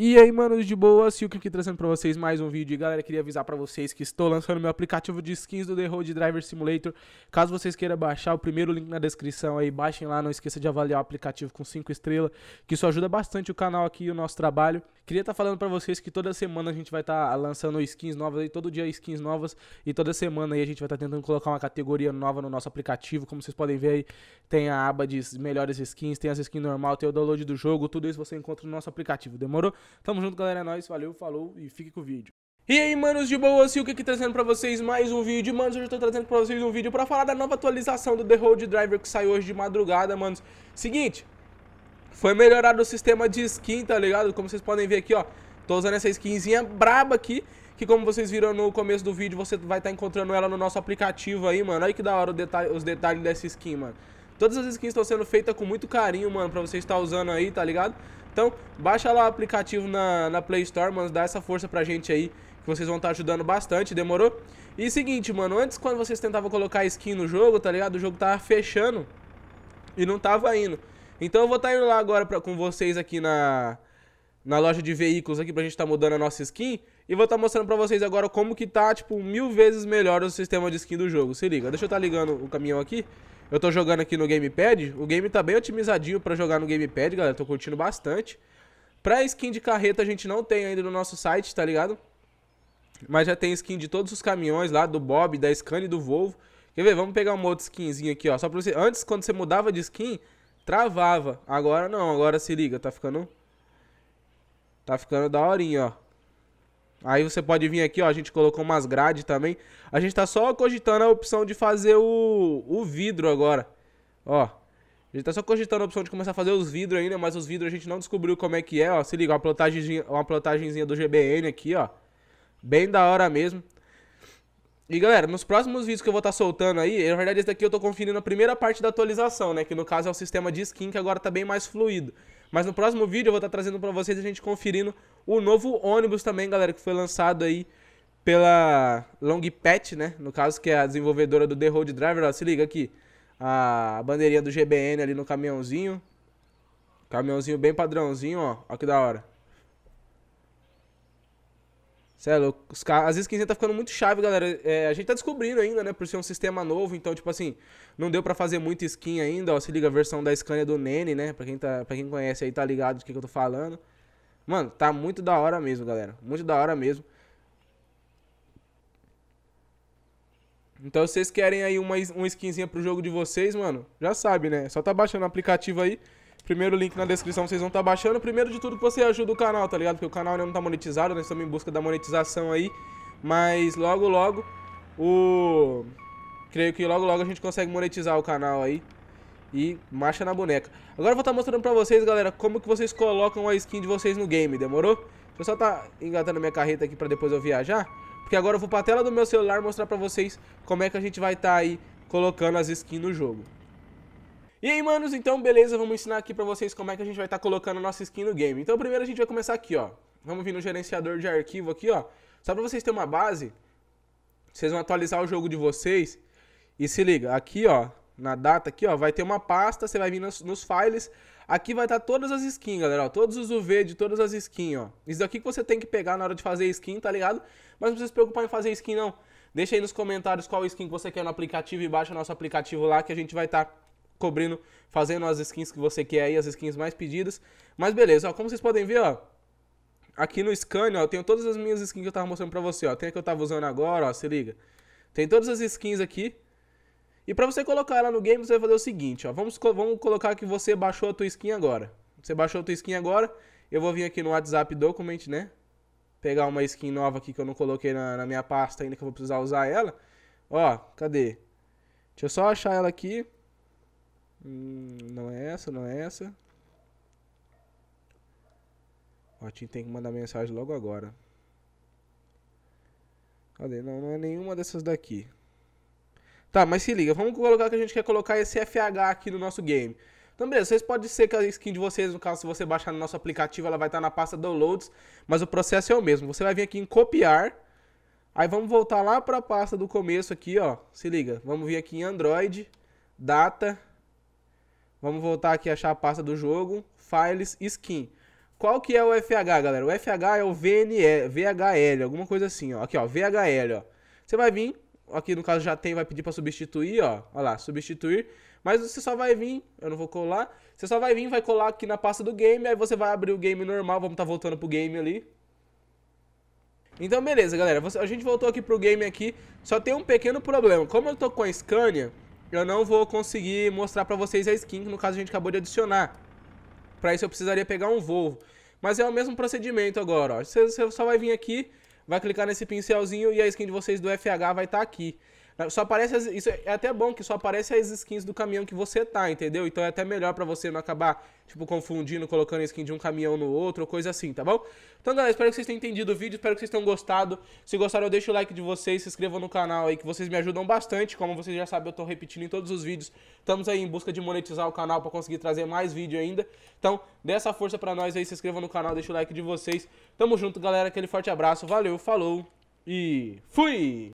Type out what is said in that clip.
E aí, manos de boa, Silk aqui trazendo pra vocês mais um vídeo. E galera, queria avisar pra vocês que estou lançando meu aplicativo de skins do The Road Driver Simulator. Caso vocês queiram baixar, o primeiro link na descrição aí, baixem lá. Não esqueça de avaliar o aplicativo com 5 estrelas, que isso ajuda bastante o canal aqui e o nosso trabalho. Queria estar tá falando pra vocês que toda semana a gente vai estar tá lançando skins novas aí, todo dia skins novas. E toda semana aí a gente vai estar tá tentando colocar uma categoria nova no nosso aplicativo. Como vocês podem ver aí, tem a aba de melhores skins, tem as skins normal, tem o download do jogo. Tudo isso você encontra no nosso aplicativo, demorou? Tamo junto, galera. É nóis. Valeu, falou e fique com o vídeo. E aí, manos de boa, o que aqui trazendo pra vocês mais um vídeo. Manos, hoje eu tô trazendo pra vocês um vídeo pra falar da nova atualização do The Road Driver que saiu hoje de madrugada, manos. Seguinte, foi melhorado o sistema de skin, tá ligado? Como vocês podem ver aqui, ó. Tô usando essa skinzinha braba aqui, que como vocês viram no começo do vídeo, você vai estar tá encontrando ela no nosso aplicativo aí, mano. Olha que da hora detalhe, os detalhes dessa skin, mano. Todas as skins estão sendo feitas com muito carinho, mano, pra você estar usando aí, tá ligado? Então, baixa lá o aplicativo na, na Play Store, mano, dá essa força pra gente aí, que vocês vão estar tá ajudando bastante, demorou? E seguinte, mano, antes quando vocês tentavam colocar skin no jogo, tá ligado? O jogo tava fechando e não tava indo. Então eu vou estar tá indo lá agora pra, com vocês aqui na, na loja de veículos aqui pra gente estar tá mudando a nossa skin. E vou estar tá mostrando pra vocês agora como que tá, tipo, mil vezes melhor o sistema de skin do jogo. Se liga, deixa eu estar tá ligando o caminhão aqui. Eu tô jogando aqui no Gamepad. O game tá bem otimizadinho pra jogar no Gamepad, galera. Tô curtindo bastante. Pra skin de carreta a gente não tem ainda no nosso site, tá ligado? Mas já tem skin de todos os caminhões lá, do Bob, da Scania e do Volvo. Quer ver? Vamos pegar uma outra skinzinha aqui, ó. Só pra você... Antes, quando você mudava de skin, travava. Agora não, agora se liga. Tá ficando... Tá ficando daorinha, ó. Aí você pode vir aqui, ó, a gente colocou umas grades também. A gente tá só cogitando a opção de fazer o, o vidro agora. Ó, a gente tá só cogitando a opção de começar a fazer os vidros ainda, mas os vidros a gente não descobriu como é que é, ó. Se liga, uma plotagemzinha, uma plotagemzinha do GBN aqui, ó. Bem da hora mesmo. E galera, nos próximos vídeos que eu vou estar tá soltando aí, na verdade esse daqui eu tô conferindo a primeira parte da atualização, né? Que no caso é o sistema de skin que agora tá bem mais fluido. Mas no próximo vídeo eu vou estar tá trazendo pra vocês a gente conferindo o novo ônibus também, galera, que foi lançado aí pela Long Pet, né? No caso, que é a desenvolvedora do The Road Driver. Ó, se liga aqui. A bandeirinha do GBN ali no caminhãozinho. Caminhãozinho bem padrãozinho, ó. Olha que da hora. Sério, os as skins tá ficando muito chave, galera. É, a gente tá descobrindo ainda, né? Por ser um sistema novo, então, tipo assim, não deu pra fazer muita skin ainda, ó. Se liga a versão da Scania do Nene, né? Pra quem, tá, pra quem conhece aí, tá ligado do que, que eu tô falando. Mano, tá muito da hora mesmo, galera. Muito da hora mesmo. Então, se vocês querem aí uma, uma skinzinha pro jogo de vocês, mano, já sabe, né? Só tá baixando o aplicativo aí. Primeiro link na descrição vocês vão tá baixando. Primeiro de tudo que você ajuda o canal, tá ligado? Porque o canal ainda não tá monetizado, nós estamos em busca da monetização aí. Mas logo, logo, o... Creio que logo, logo a gente consegue monetizar o canal aí e marcha na boneca. Agora eu vou estar tá mostrando pra vocês, galera, como que vocês colocam a skin de vocês no game, demorou? Deixa eu só estar tá engatando minha carreta aqui pra depois eu viajar, porque agora eu vou pra tela do meu celular mostrar pra vocês como é que a gente vai estar tá aí colocando as skins no jogo. E aí, manos, então, beleza, vamos ensinar aqui pra vocês como é que a gente vai estar colocando a nossa skin no game. Então, primeiro a gente vai começar aqui, ó. Vamos vir no gerenciador de arquivo aqui, ó. Só pra vocês terem uma base, vocês vão atualizar o jogo de vocês. E se liga, aqui, ó, na data aqui, ó, vai ter uma pasta, você vai vir nos, nos files, aqui vai estar tá todas as skins, galera, ó, todos os UV de todas as skins, ó. Isso daqui que você tem que pegar na hora de fazer skin, tá ligado? Mas não precisa se preocupar em fazer skin, não. Deixa aí nos comentários qual skin que você quer no aplicativo e baixa nosso aplicativo lá que a gente vai estar tá cobrindo, fazendo as skins que você quer aí, as skins mais pedidas. Mas beleza, ó, como vocês podem ver, ó, aqui no scan, ó, eu tenho todas as minhas skins que eu tava mostrando pra você, ó. Tem a que eu tava usando agora, ó, se liga. Tem todas as skins aqui. E para você colocar ela no game, você vai fazer o seguinte, ó. Vamos, vamos colocar que você baixou a tua skin agora. Você baixou a tua skin agora, eu vou vir aqui no WhatsApp Document, né? Pegar uma skin nova aqui que eu não coloquei na, na minha pasta ainda, que eu vou precisar usar ela. Ó, cadê? Deixa eu só achar ela aqui. Hum, não é essa, não é essa. O gente tem que mandar mensagem logo agora. Cadê? Não, não é nenhuma dessas daqui. Tá, mas se liga, vamos colocar que a gente quer colocar esse FH aqui no nosso game. Então, beleza, vocês pode ser que a skin de vocês, no caso, se você baixar no nosso aplicativo, ela vai estar tá na pasta downloads, mas o processo é o mesmo. Você vai vir aqui em copiar, aí vamos voltar lá para a pasta do começo aqui, ó. Se liga, vamos vir aqui em Android, data, vamos voltar aqui achar a pasta do jogo, files, skin. Qual que é o FH, galera? O FH é o VNL, VHL, alguma coisa assim, ó. Aqui, ó, VHL, ó. Você vai vir aqui no caso já tem, vai pedir para substituir, ó. Olha lá, substituir. Mas você só vai vir, eu não vou colar. Você só vai vir, vai colar aqui na pasta do game, aí você vai abrir o game normal, vamos estar tá voltando pro game ali. Então beleza, galera, a gente voltou aqui pro game aqui, só tem um pequeno problema. Como eu tô com a Scania, eu não vou conseguir mostrar pra vocês a skin, que no caso a gente acabou de adicionar. Pra isso eu precisaria pegar um Volvo. Mas é o mesmo procedimento agora, ó. Você, você só vai vir aqui, vai clicar nesse pincelzinho e a skin de vocês do FH vai estar tá aqui. Só aparece as, isso é até bom que só aparece as skins do caminhão que você tá, entendeu? Então é até melhor para você não acabar tipo confundindo, colocando a skin de um caminhão no outro, coisa assim, tá bom? Então, galera, espero que vocês tenham entendido o vídeo, espero que vocês tenham gostado. Se gostaram, deixa o like de vocês, se inscrevam no canal aí que vocês me ajudam bastante. Como vocês já sabem, eu tô repetindo em todos os vídeos. Estamos aí em busca de monetizar o canal para conseguir trazer mais vídeo ainda. Então, dê essa força para nós aí, se inscrevam no canal, deixa o like de vocês. Tamo junto, galera, aquele forte abraço. Valeu, falou e fui!